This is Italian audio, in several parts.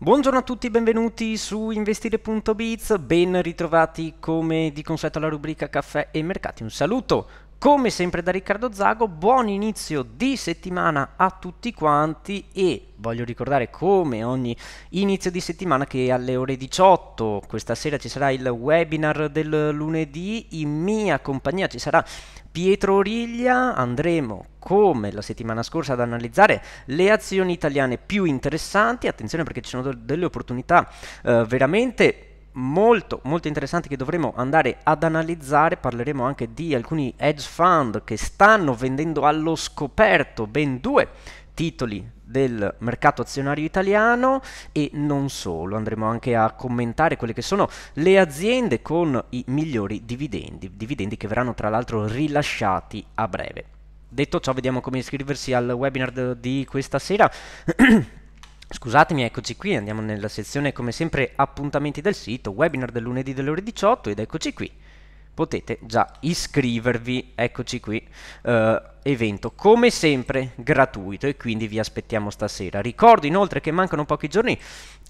Buongiorno a tutti, benvenuti su investire.biz, ben ritrovati come di consueto alla rubrica caffè e mercati. Un saluto come sempre da Riccardo Zago, buon inizio di settimana a tutti quanti e voglio ricordare come ogni inizio di settimana che alle ore 18 questa sera ci sarà il webinar del lunedì, in mia compagnia ci sarà Pietro Origlia, andremo come la settimana scorsa ad analizzare le azioni italiane più interessanti, attenzione perché ci sono delle opportunità eh, veramente molto molto interessante che dovremo andare ad analizzare, parleremo anche di alcuni hedge fund che stanno vendendo allo scoperto ben due titoli del mercato azionario italiano e non solo, andremo anche a commentare quelle che sono le aziende con i migliori dividendi, dividendi che verranno tra l'altro rilasciati a breve. Detto ciò, vediamo come iscriversi al webinar di questa sera. Scusatemi, eccoci qui, andiamo nella sezione come sempre appuntamenti del sito, webinar del lunedì delle ore 18 ed eccoci qui. Potete già iscrivervi, eccoci qui, eh, evento come sempre gratuito e quindi vi aspettiamo stasera. Ricordo inoltre che mancano pochi giorni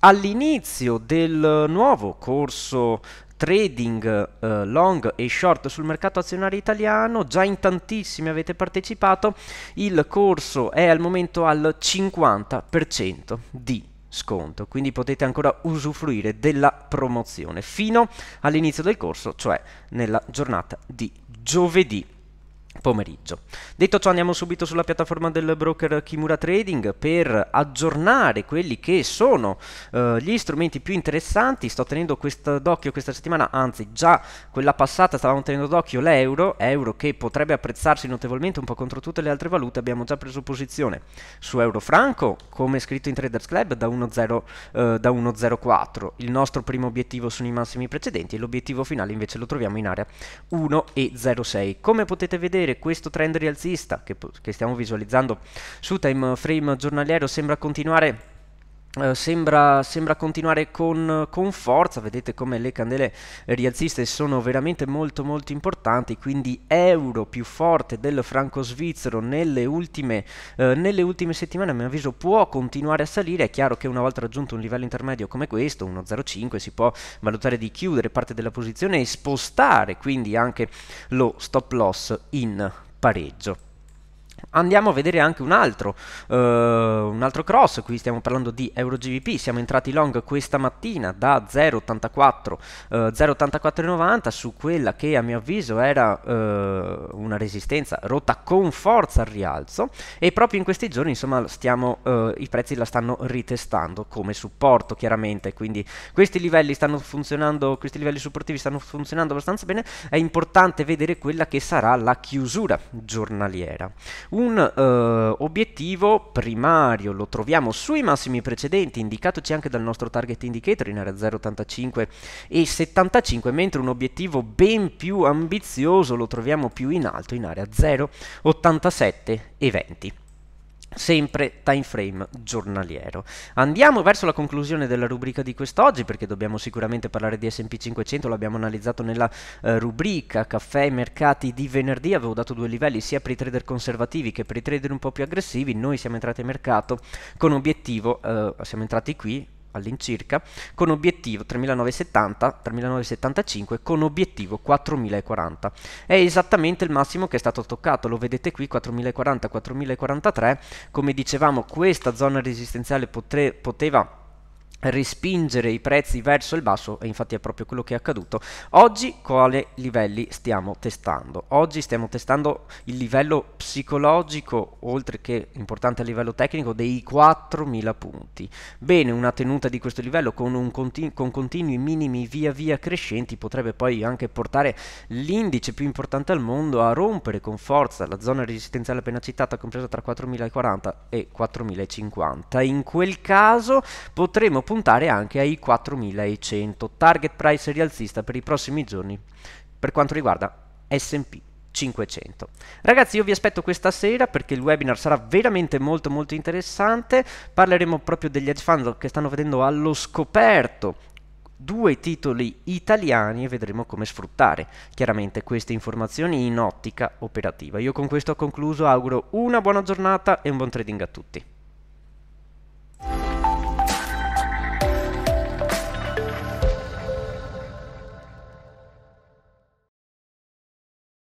all'inizio del nuovo corso trading eh, long e short sul mercato azionario italiano, già in tantissimi avete partecipato, il corso è al momento al 50% di sconto, quindi potete ancora usufruire della promozione fino all'inizio del corso, cioè nella giornata di giovedì pomeriggio. Detto ciò andiamo subito sulla piattaforma del broker Kimura Trading per aggiornare quelli che sono eh, gli strumenti più interessanti, sto tenendo questa d'occhio questa settimana, anzi già quella passata stavamo tenendo d'occhio l'euro, euro che potrebbe apprezzarsi notevolmente un po' contro tutte le altre valute, abbiamo già preso posizione su euro franco come scritto in Traders Club da 1.04, eh, il nostro primo obiettivo sono i massimi precedenti e l'obiettivo finale invece lo troviamo in area 1.06. Come potete vedere piacere questo trend rialzista che, che stiamo visualizzando su time frame giornaliero sembra continuare eh, sembra, sembra, continuare con, con, forza, vedete come le candele rialziste sono veramente molto molto importanti, quindi euro più forte del franco svizzero nelle ultime, uh, nelle ultime settimane a mio avviso può continuare a salire, è chiaro che una volta raggiunto un livello intermedio come questo, 1.05, si può valutare di chiudere parte della posizione e spostare quindi anche lo stop loss in pareggio. Andiamo a vedere anche un altro, uh, un altro cross, qui stiamo parlando di EuroGVP, siamo entrati long questa mattina da 0,84, uh, 0,84,90 su quella che a mio avviso era uh, una resistenza rotta con forza al rialzo e proprio in questi giorni insomma stiamo, eh, i prezzi la stanno ritestando come supporto chiaramente, quindi questi livelli, stanno funzionando, questi livelli supportivi stanno funzionando abbastanza bene, è importante vedere quella che sarà la chiusura giornaliera. Un eh, obiettivo primario lo troviamo sui massimi precedenti, indicatoci anche dal nostro target indicator in area 0,85 e 75, mentre un obiettivo ben più ambizioso lo troviamo più in alto in area 0,87 e 20 sempre time frame giornaliero. Andiamo verso la conclusione della rubrica di quest'oggi perché dobbiamo sicuramente parlare di S&P 500, l'abbiamo analizzato nella eh, rubrica caffè e mercati di venerdì, avevo dato due livelli sia per i trader conservativi che per i trader un po' più aggressivi, noi siamo entrati in mercato con obiettivo, eh, siamo entrati qui all'incirca, con obiettivo 3970-3975 con obiettivo 4040. È esattamente il massimo che è stato toccato, lo vedete qui 4040-4043, come dicevamo questa zona resistenziale potre, poteva respingere i prezzi verso il basso e infatti è proprio quello che è accaduto oggi quale livelli stiamo testando oggi stiamo testando il livello psicologico, oltre che importante a livello tecnico, dei 4.000 punti. Bene, una tenuta di questo livello con, continu con continui minimi via via crescenti potrebbe poi anche portare l'indice più importante al mondo a rompere con forza la zona resistenziale appena citata, compresa tra 4.040 e 4.050. In quel caso potremo puntare anche ai 4.100. Target price rialzista per i prossimi giorni per quanto riguarda SP. 500. Ragazzi io vi aspetto questa sera perché il webinar sarà veramente molto molto interessante, parleremo proprio degli hedge fund che stanno vedendo allo scoperto due titoli italiani e vedremo come sfruttare chiaramente queste informazioni in ottica operativa. Io con questo ho concluso, auguro una buona giornata e un buon trading a tutti.